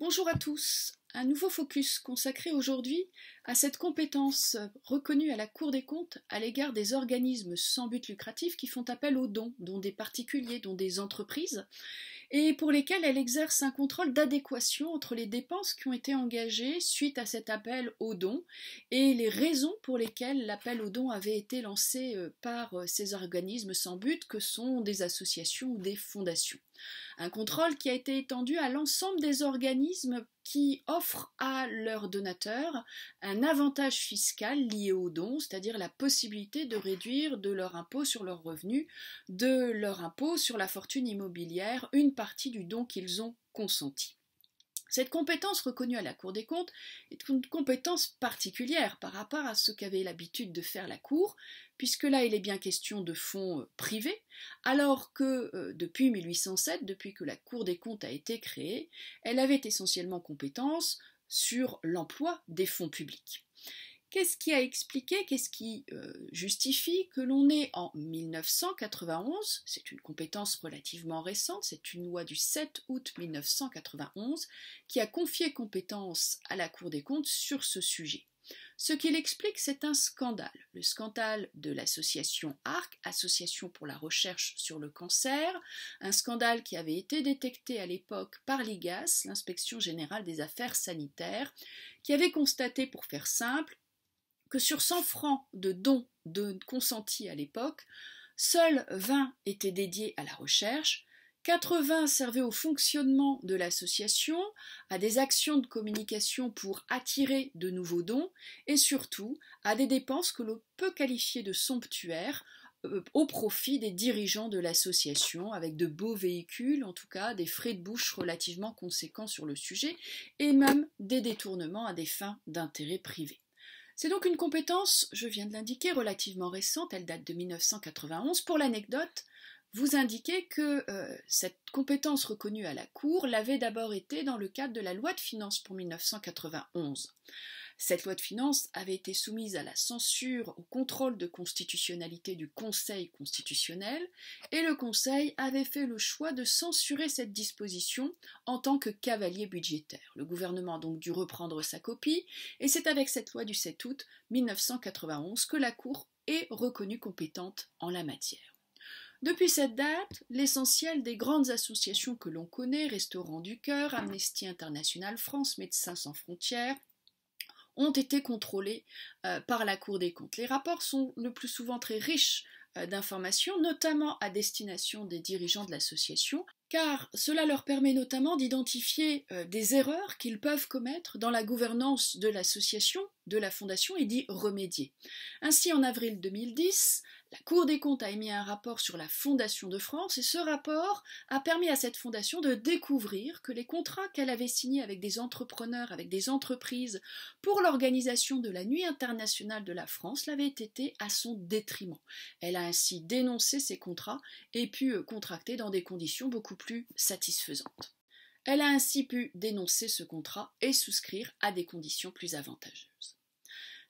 Bonjour à tous. Un nouveau focus consacré aujourd'hui à cette compétence reconnue à la Cour des comptes à l'égard des organismes sans but lucratif qui font appel aux dons, dont des particuliers, dont des entreprises, et pour lesquels elle exerce un contrôle d'adéquation entre les dépenses qui ont été engagées suite à cet appel aux dons et les raisons pour lesquelles l'appel aux dons avait été lancé euh, par euh, ces organismes sans but que sont des associations ou des fondations. Un contrôle qui a été étendu à l'ensemble des organismes qui offrent à leurs donateurs un avantage fiscal lié aux dons, c'est-à-dire la possibilité de réduire de leur impôt sur leurs revenus, de leur impôt sur la fortune immobilière, une partie du don qu'ils ont consenti. Cette compétence reconnue à la Cour des comptes est une compétence particulière par rapport à ce qu'avait l'habitude de faire la Cour, puisque là il est bien question de fonds euh, privés, alors que euh, depuis 1807, depuis que la Cour des comptes a été créée, elle avait essentiellement compétence sur l'emploi des fonds publics. Qu'est-ce qui a expliqué, qu'est-ce qui euh, justifie que l'on est en 1991, c'est une compétence relativement récente, c'est une loi du 7 août 1991 qui a confié compétence à la Cour des comptes sur ce sujet. Ce qu'il explique, c'est un scandale, le scandale de l'association ARC, Association pour la recherche sur le cancer, un scandale qui avait été détecté à l'époque par l'IGAS, l'inspection générale des affaires sanitaires, qui avait constaté, pour faire simple, que sur 100 francs de dons de consentis à l'époque, seuls 20 étaient dédiés à la recherche, 80 servaient au fonctionnement de l'association, à des actions de communication pour attirer de nouveaux dons et surtout à des dépenses que l'on peut qualifier de somptuaires euh, au profit des dirigeants de l'association avec de beaux véhicules, en tout cas des frais de bouche relativement conséquents sur le sujet et même des détournements à des fins d'intérêt privé. C'est donc une compétence, je viens de l'indiquer, relativement récente, elle date de 1991. Pour l'anecdote, vous indiquez que euh, cette compétence reconnue à la Cour l'avait d'abord été dans le cadre de la loi de finances pour 1991. Cette loi de finances avait été soumise à la censure, au contrôle de constitutionnalité du Conseil constitutionnel, et le Conseil avait fait le choix de censurer cette disposition en tant que cavalier budgétaire. Le gouvernement a donc dû reprendre sa copie, et c'est avec cette loi du 7 août 1991 que la Cour est reconnue compétente en la matière. Depuis cette date, l'essentiel des grandes associations que l'on connaît, Restaurants du Cœur, Amnesty International France, Médecins sans frontières, ont été contrôlées euh, par la Cour des comptes. Les rapports sont le plus souvent très riches euh, d'informations, notamment à destination des dirigeants de l'association, car cela leur permet notamment d'identifier euh, des erreurs qu'ils peuvent commettre dans la gouvernance de l'association, de la fondation, et d'y remédier. Ainsi, en avril 2010, la Cour des comptes a émis un rapport sur la Fondation de France et ce rapport a permis à cette fondation de découvrir que les contrats qu'elle avait signés avec des entrepreneurs, avec des entreprises pour l'organisation de la Nuit internationale de la France l'avaient été à son détriment. Elle a ainsi dénoncé ces contrats et pu euh, contracter dans des conditions beaucoup plus satisfaisantes. Elle a ainsi pu dénoncer ce contrat et souscrire à des conditions plus avantageuses.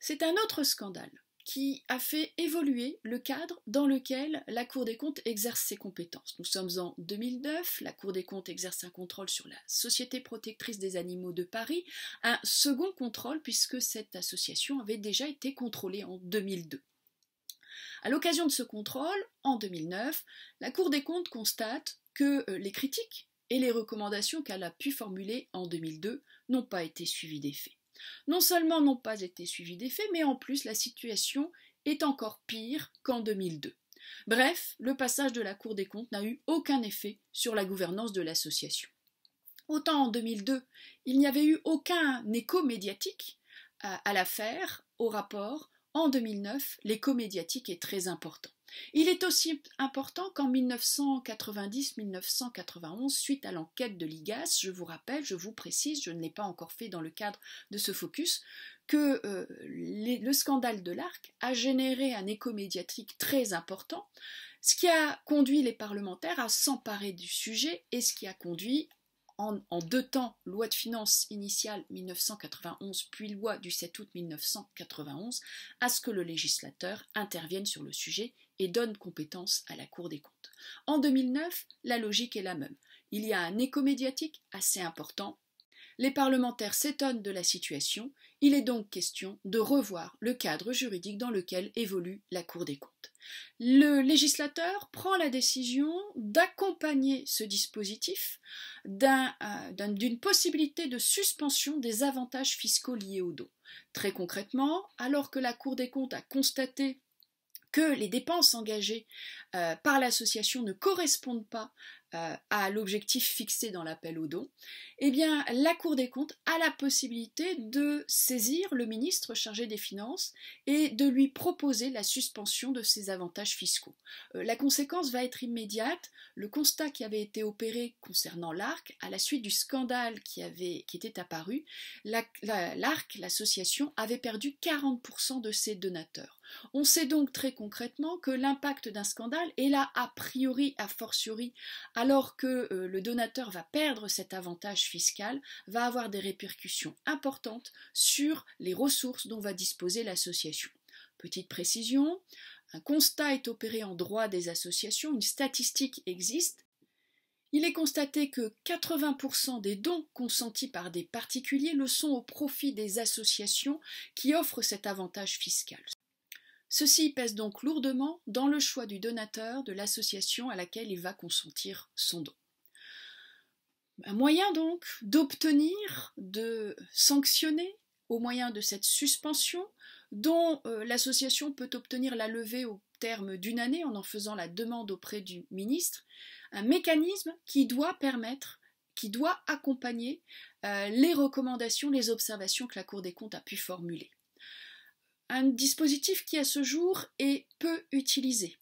C'est un autre scandale qui a fait évoluer le cadre dans lequel la Cour des comptes exerce ses compétences. Nous sommes en 2009, la Cour des comptes exerce un contrôle sur la Société protectrice des animaux de Paris, un second contrôle puisque cette association avait déjà été contrôlée en 2002. À l'occasion de ce contrôle, en 2009, la Cour des comptes constate que euh, les critiques et les recommandations qu'elle a pu formuler en 2002 n'ont pas été suivies d'effet non seulement n'ont pas été suivis d'effet, mais en plus la situation est encore pire qu'en 2002. Bref, le passage de la Cour des comptes n'a eu aucun effet sur la gouvernance de l'association. Autant en 2002, il n'y avait eu aucun écho médiatique euh, à, l'affaire, au rapport, en 2009, l'écho médiatique est très important. Il est aussi important qu'en 1990-1991, suite à l'enquête de l'IGAS, je vous rappelle, je vous précise, je ne l'ai pas encore fait dans le cadre de ce focus, que euh, le scandale de l'ARC a généré un écho médiatique très important, ce qui a conduit les parlementaires à s'emparer du sujet et ce qui a conduit en, en, deux temps, loi de finances initiale 1991 puis loi du 7 août 1991, à ce que le législateur intervienne sur le sujet et donne compétence à la Cour des comptes. En 2009, la logique est la même. Il y a un écho médiatique assez important. Les parlementaires s'étonnent de la situation. Il est donc question de revoir le cadre juridique dans lequel évolue la Cour des comptes. Le législateur prend la décision d'accompagner ce dispositif euh, d'une possibilité de suspension des avantages fiscaux liés au don. Très concrètement, alors que la Cour des comptes a constaté que les dépenses engagées euh, par l'association ne correspondent pas euh, à l'objectif fixé dans l'appel au don, eh bien la Cour des comptes a la possibilité de saisir le ministre chargé des Finances et de lui proposer la suspension de ses avantages fiscaux. Euh, la conséquence va être immédiate. Le constat qui avait été opéré concernant l'ARC, à la suite du scandale qui, avait, qui était apparu, l'ARC, l'association, avait perdu 40% de ses donateurs. On sait donc très concrètement que l'impact d'un scandale est là a priori, a fortiori, alors que euh, le donateur va perdre cet avantage fiscal, va avoir des répercussions importantes sur les ressources dont va disposer l'association. Petite précision, un constat est opéré en droit des associations, une statistique existe. Il est constaté que 80% des dons consentis par des particuliers le sont au profit des associations qui offrent cet avantage fiscal. Ceci pèse donc lourdement dans le choix du donateur de l'association à laquelle il va consentir son don. Un moyen donc d'obtenir, de sanctionner au moyen de cette suspension dont euh, l'association peut obtenir la levée au terme d'une année en en faisant la demande auprès du ministre, un mécanisme qui doit permettre, qui doit accompagner euh, les recommandations, les observations que la Cour des comptes a pu formuler un dispositif qui à ce jour est peu utilisé.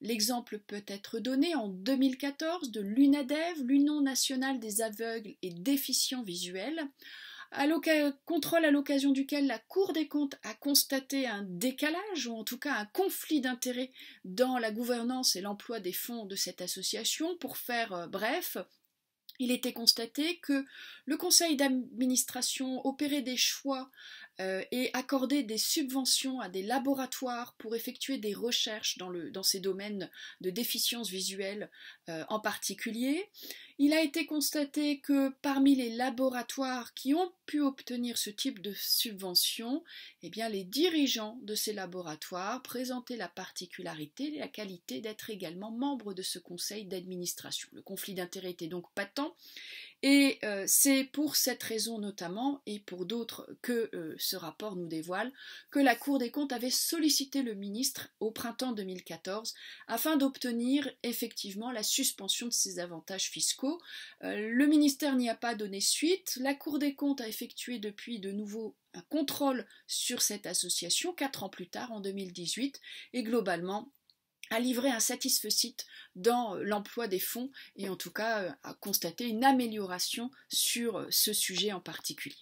L'exemple peut être donné en 2014 de l'UNADEV, l'Union nationale des aveugles et déficients visuels, à contrôle à l'occasion duquel la Cour des comptes a constaté un décalage ou en tout cas un conflit d'intérêts dans la gouvernance et l'emploi des fonds de cette association. Pour faire euh, bref, il était constaté que le conseil d'administration opérait des choix euh, et accordait des subventions à des laboratoires pour effectuer des recherches dans, le, dans ces domaines de déficience visuelle euh, en particulier. Il a été constaté que parmi les laboratoires qui ont pu obtenir ce type de subvention, eh bien, les dirigeants de ces laboratoires présentaient la particularité et la qualité d'être également membres de ce conseil d'administration. Le conflit d'intérêts était donc patent et euh, c'est pour cette raison notamment, et pour d'autres que euh, ce rapport nous dévoile, que la Cour des comptes avait sollicité le ministre au printemps 2014 afin d'obtenir effectivement la suspension de ses avantages fiscaux. Euh, le ministère n'y a pas donné suite. La Cour des comptes a effectué depuis de nouveau un contrôle sur cette association quatre ans plus tard, en 2018, et globalement, à livrer un satisfecit dans euh, l'emploi des fonds et en tout cas euh, à constater une amélioration sur euh, ce sujet en particulier.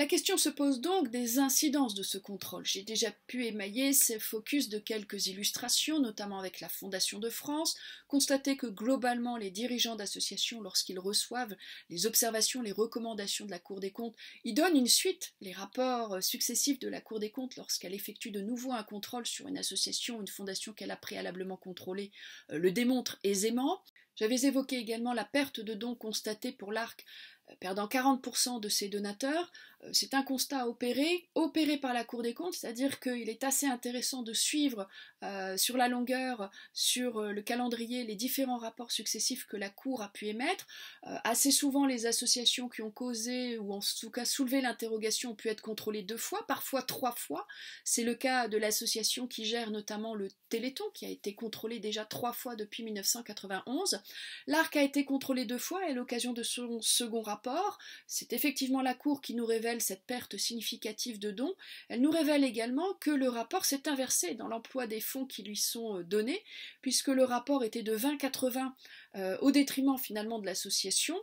La question se pose donc des incidences de ce contrôle. J'ai déjà pu émailler ces focus de quelques illustrations, notamment avec la Fondation de France, constater que globalement les dirigeants d'associations, lorsqu'ils reçoivent les observations, les recommandations de la Cour des comptes, y donnent une suite, les rapports euh, successifs de la Cour des comptes lorsqu'elle effectue de nouveau un contrôle sur une association une fondation qu'elle a préalablement contrôlée, euh, le démontrent aisément. J'avais évoqué également la perte de dons constatée pour l'ARC, euh, perdant 40% de ses donateurs c'est un constat opéré, opéré par la Cour des comptes, c'est-à-dire qu'il est assez intéressant de suivre euh, sur la longueur, sur euh, le calendrier, les différents rapports successifs que la Cour a pu émettre. Euh, assez souvent, les associations qui ont causé ou en tout cas soulevé l'interrogation ont pu être contrôlées deux fois, parfois trois fois. C'est le cas de l'association qui gère notamment le Téléthon, qui a été contrôlée déjà trois fois depuis 1991. L'ARC a été contrôlé deux fois et à l'occasion de son second rapport, c'est effectivement la Cour qui nous révèle cette perte significative de dons, elle nous révèle également que le rapport s'est inversé dans l'emploi des fonds qui lui sont euh, donnés, puisque le rapport était de 20-80 euh, au détriment finalement de l'association.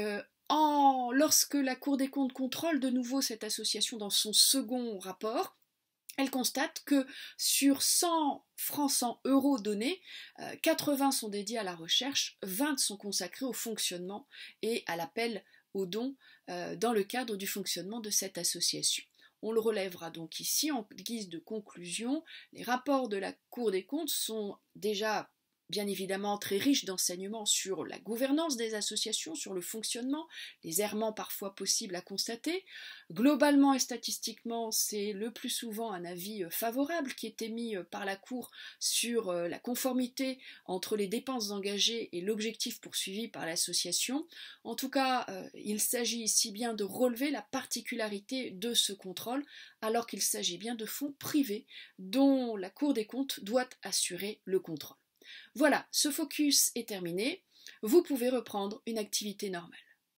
Euh, lorsque la Cour des comptes contrôle de nouveau cette association dans son second rapport, elle constate que sur 100 francs 100 euros donnés, 80 sont dédiés à la recherche, 20 sont consacrés au fonctionnement et à l'appel aux dons euh, dans le cadre du fonctionnement de cette association. On le relèvera donc ici en guise de conclusion. Les rapports de la Cour des comptes sont déjà bien évidemment très riche d'enseignements sur la gouvernance des associations, sur le fonctionnement, les errements parfois possibles à constater. Globalement et statistiquement, c'est le plus souvent un avis euh, favorable qui est émis euh, par la Cour sur euh, la conformité entre les dépenses engagées et l'objectif poursuivi par l'association. En tout cas, il s'agit ici bien de relever la particularité de ce contrôle, alors qu'il s'agit bien de fonds privés dont la Cour des comptes doit assurer le contrôle. Voilà, ce focus est terminé. Vous pouvez reprendre une activité normale.